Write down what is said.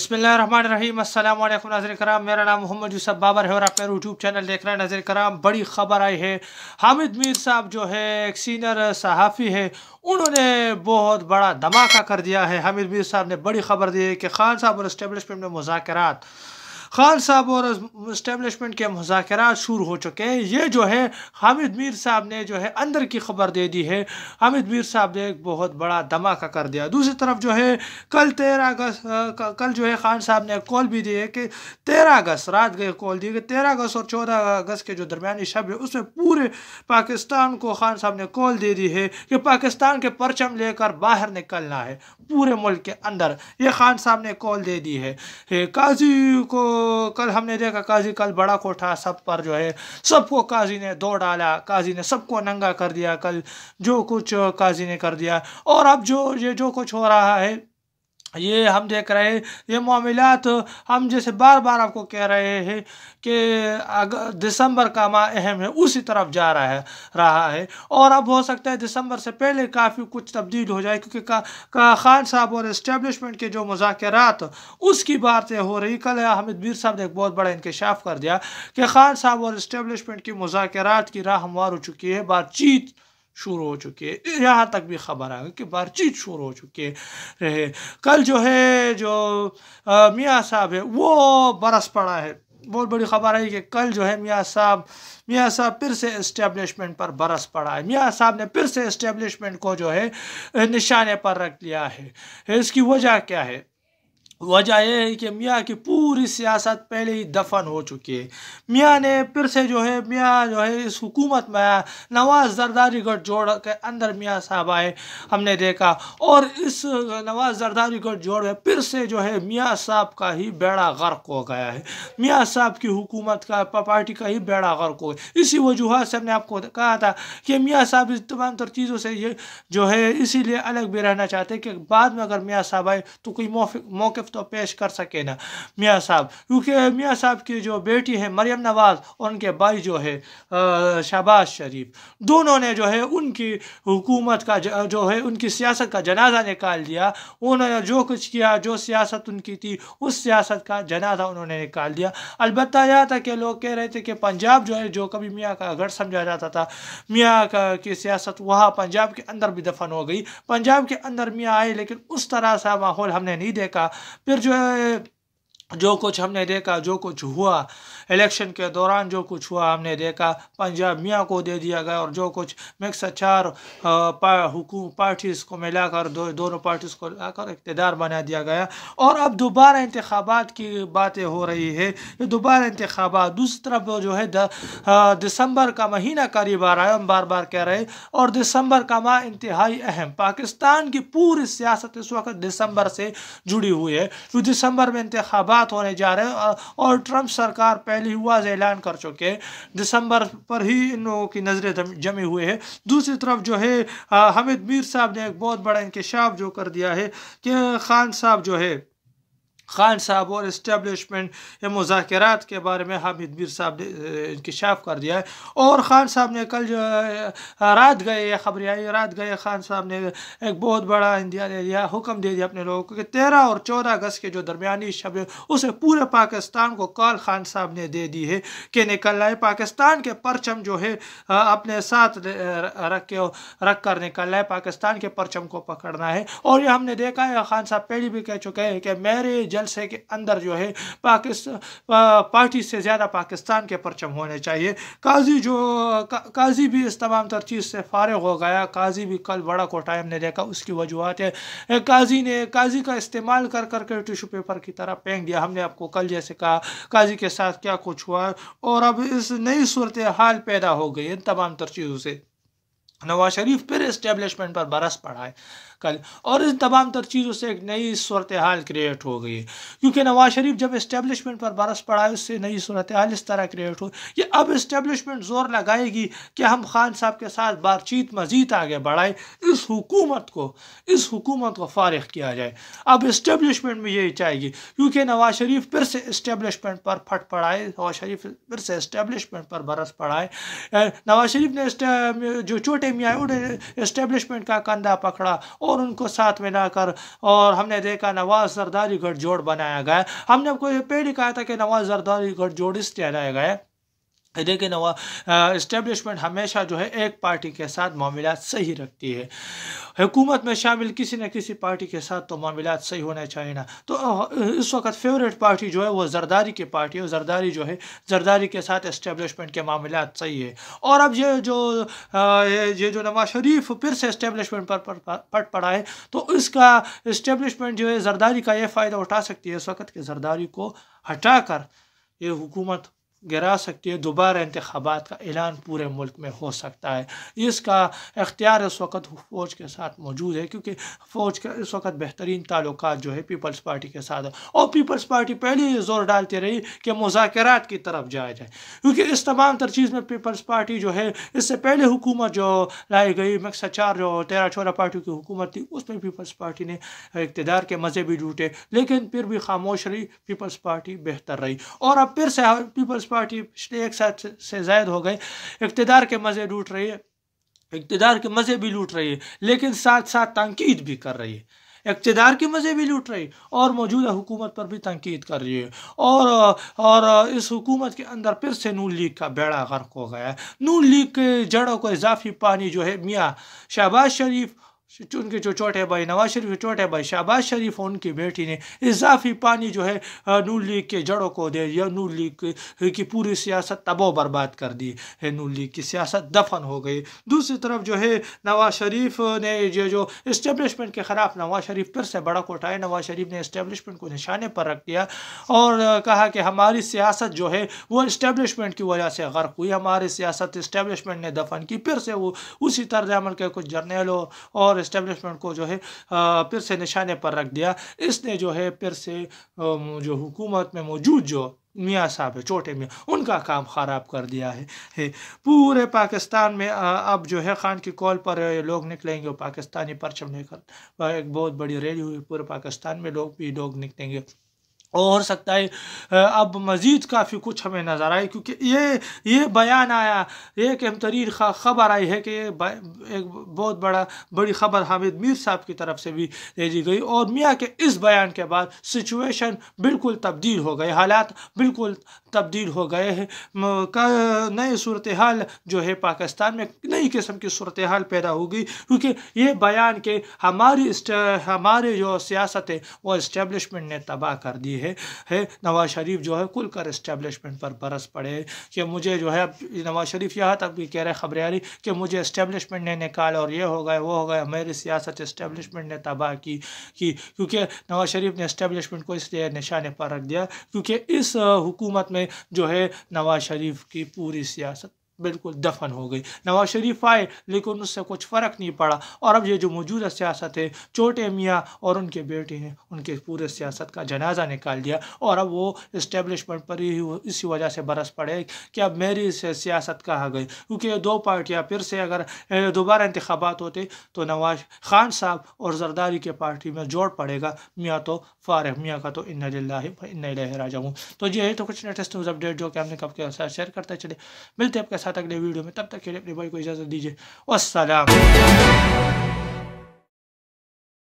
بسم اللہ الرحمن الرحیم السلام علیکم ناظر کرام میرا نام محمد یوسف بابر ہے اور آپ میرے یوٹیوب چینل دیکھ رہے ہیں ناظر کرام بڑی خبر آئی ہے حامد میر صاحب جو ہے ایک سینئر صحافی ہے انہوں نے بہت بڑا دھماکہ کر دیا ہے حامد میر صاحب نے بڑی خبر دی ہے کہ خان صاحب اور اسٹیبلشمنٹ میں مذاکرات خان صاحب اور اسٹیبلشمنٹ کے مذاکرات شروع ہو چکے ہیں یہ جو ہے حامد میر صاحب نے جو ہے اندر کی خبر دے دی ہے حامد میر صاحب نے ایک بہت بڑا دھماکہ کر دیا دوسری طرف جو ہے کل تیرہ اگست کل جو ہے خان صاحب نے ایک کال بھی دی ہے کہ تیرہ اگست رات گئے کال دی کہ تیرہ اگست اور چودہ اگست کے جو درمیانی شب ہے اس میں پورے پاکستان کو خان صاحب نے کال دے دی ہے کہ پاکستان کے پرچم لے کر باہر نکلنا ہے پورے ملک کے اندر یہ خان صاحب نے کال دے دی ہے قاضی کو کل ہم نے دیکھا قاضی کل بڑا اٹھا سب پر جو ہے سب کو قاضی نے دو ڈالا قاضی نے سب کو ننگا کر دیا کل جو کچھ قاضی نے کر دیا اور اب جو یہ جو کچھ ہو رہا ہے یہ ہم دیکھ رہے ہیں یہ معاملات ہم جیسے بار بار آپ کو کہہ رہے ہیں کہ دسمبر کا ماہ اہم ہے اسی طرف جا رہا ہے رہا ہے اور اب ہو سکتا ہے دسمبر سے پہلے کافی کچھ تبدیل ہو جائے کیونکہ خان صاحب اور اسٹیبلشمنٹ کے جو مذاکرات اس کی باتیں ہو رہی کل حامد میر صاحب نے ایک بہت بڑا انکشاف کر دیا کہ خان صاحب اور اسٹیبلشمنٹ کی مذاکرات کی راہ ہموار ہو چکی ہے بات چیت شروع ہو چکے یہاں تک بھی خبر آئے کہ بات چیت شروع ہو چکی ہے کل جو ہے جو میاں صاحب ہے وہ برس پڑا ہے بہت بڑی خبر آئی کہ کل جو ہے میاں صاحب میاں صاحب پھر سے اسٹیبلشمنٹ پر برس پڑا ہے میاں صاحب نے پھر سے اسٹیبلشمنٹ کو جو ہے نشانے پر رکھ لیا ہے اس کی وجہ کیا ہے وجہ یہ ہے کہ میاں کی پوری سیاست پہلے ہی دفن ہو چکی ہے میاں نے پھر سے جو ہے میاں جو ہے اس حکومت میں آیا نواز زرداری گڑھ جوڑ کے اندر میاں صاحب آئے ہم نے دیکھا اور اس نواز زرداری گڑھ جوڑ پھر سے جو ہے میاں صاحب کا ہی بیڑا غرق ہو گیا ہے میاں صاحب کی حکومت کا پارٹی کا ہی بیڑا غرق ہو گیا اسی وجوہات سے ہم نے آپ کو کہا تھا کہ میاں صاحب اس تمام تر چیزوں سے یہ جو ہے اسی لیے الگ بھی رہنا چاہتے کہ بعد میں اگر میاں صاحب آئے تو کوئی موقف تو پیش کر سکے نا میاں صاحب کیونکہ میاں صاحب کی جو بیٹی ہے مریم نواز ان کے بھائی جو ہے شہباز شریف دونوں نے جو ہے ان کی حکومت کا جو ہے ان کی سیاست کا جنازہ نکال دیا انہوں نے جو کچھ کیا جو سیاست ان کی تھی اس سیاست کا جنازہ انہوں نے نکال دیا البتہ یہاں تھا کہ لوگ کہہ رہے تھے کہ پنجاب جو ہے جو کبھی میاں کا گھر سمجھا جاتا تھا میاں کی سیاست وہاں پنجاب کے اندر بھی دفن ہو گئی پنجاب کے اندر میاں آئے لیکن اس طرح سا ماحول ہم نے نہیں دیکھا پھر جو ہے جو کچھ ہم نے دیکھا جو کچھ ہوا الیکشن کے دوران جو کچھ ہوا ہم نے دیکھا پنجاب میاں کو دے دیا گیا اور جو کچھ مکس چار حکوم پارٹیز کو ملا کر دو دونوں پارٹیز کو ملا کر اقتدار بنا دیا گیا اور اب دوبارہ انتخابات کی باتیں ہو رہی ہے یہ دوبارہ انتخابات دوسری طرف جو ہے دسمبر کا مہینہ قریب آ رہا ہے ہم بار بار کہہ رہے اور دسمبر کا ماہ انتہائی اہم پاکستان کی پوری سیاست اس وقت دسمبر سے جڑی ہوئی ہے دسمبر میں انتخابات ہونے جا رہے ہیں اور ٹرمپ سرکار پہلی ہوا اعلان کر چکے دسمبر پر ہی ان لوگوں کی نظریں جمے ہوئے ہیں دوسری طرف جو ہے حمید ایک بہت بڑا انکشاف جو کر دیا ہے کہ خان صاحب جو ہے خان صاحب اور اسٹیبلشمنٹ مذاکرات کے بارے میں حامد میر صاحب نے انکشاف کر دیا ہے اور خان صاحب نے کل جو رات گئے یہ خبریں آئی رات گئے خان صاحب نے ایک بہت بڑا اندیا حکم دے دیا اپنے لوگوں کو کہ تیرہ اور چودہ اگست کے جو درمیانی شب ہے اسے پورے پاکستان کو کال خان صاحب نے دے دی ہے کہ نکل رہا ہے پاکستان کے پرچم جو ہے اپنے ساتھ رکھ کے رکھ کر نکل رہا ہے پاکستان کے پرچم کو پکڑنا ہے اور یہ ہم نے دیکھا ہے خان صاحب پہلے بھی کہہ چکے ہیں کہ میرے جب جلسے کے اندر جو ہے پارٹی سے زیادہ پاکستان کے پرچم ہونے چاہیے قاضی جو قاضی بھی اس تمام تر چیز سے فارغ ہو گیا قاضی بھی کل بڑا کو ٹائم نے دیکھا اس کی وجوہات ہے قاضی نے قاضی کا استعمال کر کر کے ٹیشو پیپر کی طرح پینک دیا ہم نے آپ کو کل جیسے کہا قاضی کے ساتھ کیا کچھ ہوا اور اب اس نئی صورتحال پیدا ہو گئی ان تمام تر چیزوں سے نواز شریف پھر اسٹیبلشمنٹ پر برس پڑھائے کل اور ان تمام تر چیزوں سے ایک نئی صورتحال کریٹ ہو گئی ہے کیونکہ نواز شریف جب اسٹیبلشمنٹ پر برس پڑا ہے اس سے نئی صورتحال اس طرح کریٹ ہو یہ اب اسٹیبلشمنٹ زور لگائے گی کہ ہم خان صاحب کے ساتھ بات چیت مزید آگے بڑھائے اس حکومت کو اس حکومت کو فارغ کیا جائے اب اسٹیبلشمنٹ میں یہی چاہے گی کیونکہ نواز شریف پھر سے اسٹیبلشمنٹ پر پھٹ پڑھائے نواز شریف پھر سے اسٹیبلشمنٹ پر برس پڑھائے نواز شریف نے جو چوٹے میاں انہیں اسٹیبلشمنٹ کا کندھا پکڑا اور ان کو ساتھ میں نہ کر اور ہم نے دیکھا نواز زرداری گھڑ جوڑ بنایا گیا ہم نے پیڑھی کہا تھا کہ نواز زرداری گھڑ جوڑ اس لے گئے اسٹیبلشمنٹ ہمیشہ جو ہے ایک پارٹی کے ساتھ معاملات صحیح رکھتی ہے حکومت میں شامل کسی نہ کسی پارٹی کے ساتھ تو معاملات صحیح ہونے چاہیے نا تو اس وقت فیوریٹ پارٹی جو ہے وہ زرداری کی پارٹی ہے زرداری جو ہے زرداری کے ساتھ اسٹیبلشمنٹ کے معاملات صحیح ہے اور اب یہ جو یہ جو نواز شریف پھر سے اسٹیبلشمنٹ پر پٹ پڑا ہے تو اس کا اسٹیبلشمنٹ جو ہے زرداری کا یہ فائدہ اٹھا سکتی ہے اس وقت کہ زرداری کو ہٹا کر یہ حکومت گرا سکتی ہے دوبارہ انتخابات کا اعلان پورے ملک میں ہو سکتا ہے اس کا اختیار اس وقت فوج کے ساتھ موجود ہے کیونکہ فوج کا اس وقت بہترین تعلقات جو ہے پیپلز پارٹی کے ساتھ ہے اور پیپلز پارٹی پہلے زور ڈالتے رہی کہ مذاکرات کی طرف جایا جائے کیونکہ اس تمام چیز میں پیپلز پارٹی جو ہے اس سے پہلے حکومت جو لائی گئی مکسا چار جو تیرہ چورہ پارٹیوں کی حکومت تھی اس میں پیپلز پارٹی نے اقتدار کے مزے بھی ڈوٹے لیکن پھر بھی خاموش رہی پیپلز پارٹی بہتر رہی اور اب پھر سے پیپلز پارٹی پچھلے ایک ساتھ سے زائد ہو گئے اقتدار کے مزے لوٹ رہی ہے اقتدار کے مزے بھی لوٹ رہی ہے لیکن ساتھ ساتھ تنقید بھی کر رہی ہے اقتدار کے مزے بھی لوٹ رہی اور موجودہ حکومت پر بھی تنقید کر رہی ہے اور اور اس حکومت کے اندر پھر سے نون لیگ کا بیڑا غرق ہو گیا ہے نون لیگ کے جڑوں کو اضافی پانی جو ہے میاں شہباز شریف ان کے جو چوٹے بھائی نواز شریف چوٹے بھائی شہباز شریف ان کی بیٹی نے اضافی پانی جو ہے نون لیگ کے جڑوں کو دے دیا نون لیگ کی پوری سیاست تب و برباد کر دی ہے نون لیگ کی سیاست دفن ہو گئی دوسری طرف جو ہے نواز شریف نے جو جو اسٹیبلشمنٹ کے خلاف نواز شریف پھر سے کوٹ آئے نواز شریف نے اسٹیبلشمنٹ کو نشانے پر رکھ دیا اور کہا کہ ہماری سیاست جو ہے وہ اسٹیبلشمنٹ کی وجہ سے غرق ہوئی ہماری سیاست اسٹیبلشمنٹ نے دفن کی پھر سے وہ اسی طرز عمل کے کچھ جرنیلوں اور اسٹیبلشمنٹ کو جو ہے پھر سے نشانے پر رکھ دیا اس نے جو ہے پھر سے جو حکومت میں موجود جو میاں صاحب ہے چھوٹے میاں ان کا کام خراب کر دیا ہے پورے پاکستان میں اب جو ہے خان کی کال پر لوگ نکلیں گے پاکستانی پرچم لے کر ایک بہت بڑی ریلی ہوئی پورے پاکستان میں لوگ بھی لوگ نکلیں گے اور ہو سکتا ہے اب مزید کافی کچھ ہمیں نظر آئے کیونکہ یہ یہ بیان آیا ایک اہم ترین خبر آئی ہے کہ یہ ایک بہت بڑا بڑی خبر حامد میر صاحب کی طرف سے بھی بھیجی گئی اور میاں کے اس بیان کے بعد سچویشن بالکل تبدیل ہو گئے حالات بالکل تبدیل ہو گئے ہیں نئے صورتحال جو ہے پاکستان میں نئی قسم کی صورتحال پیدا ہو گئی کیونکہ یہ بیان کہ ہماری ہمارے جو سیاست ہے وہ اسٹیبلشمنٹ نے تباہ کر دی ہے نواز شریف جو ہے کل کر اسٹیبلشمنٹ پر برس پڑے کہ مجھے جو ہے نواز شریف یہاں تک بھی کہہ رہے خبریں آ رہی کہ مجھے اسٹیبلشمنٹ نے نکالا اور یہ ہو گئے وہ ہو گئے میری سیاست اسٹیبلشمنٹ نے تباہ کی کیونکہ نواز شریف نے اسٹیبلشمنٹ کو اس لیے نشانے پر رکھ دیا کیونکہ اس حکومت میں میں جو ہے نواز شریف کی پوری سیاست بالکل دفن ہو گئی نواز شریف آئے لیکن اس سے کچھ فرق نہیں پڑا اور اب یہ جو موجودہ سیاست ہے چوٹے میاں اور ان کے بیٹے ہیں ان کے پورے سیاست کا جنازہ نکال دیا اور اب وہ اسٹیبلشمنٹ پر ہی اسی وجہ سے برس پڑے کہ اب میری سیاست کہا گئی کیونکہ دو پارٹیاں پھر سے اگر دوبارہ انتخابات ہوتے تو نواز خان صاحب اور زرداری کے پارٹی میں جوڑ پڑے گا میاں تو فارغ میاں کا تو اند انہ انََََََََََ راجہ ہوں تو یہ ہے تو کچھ لیٹسٹ اپڈیٹ جو کہ ہم نے کب کے ساتھ شیئر کرتے چلے ملتے آپ کے ساتھ تک اگلے ویڈیو میں تب تک کے لیے اپنے بھائی کو اجازت دیجیے والسلام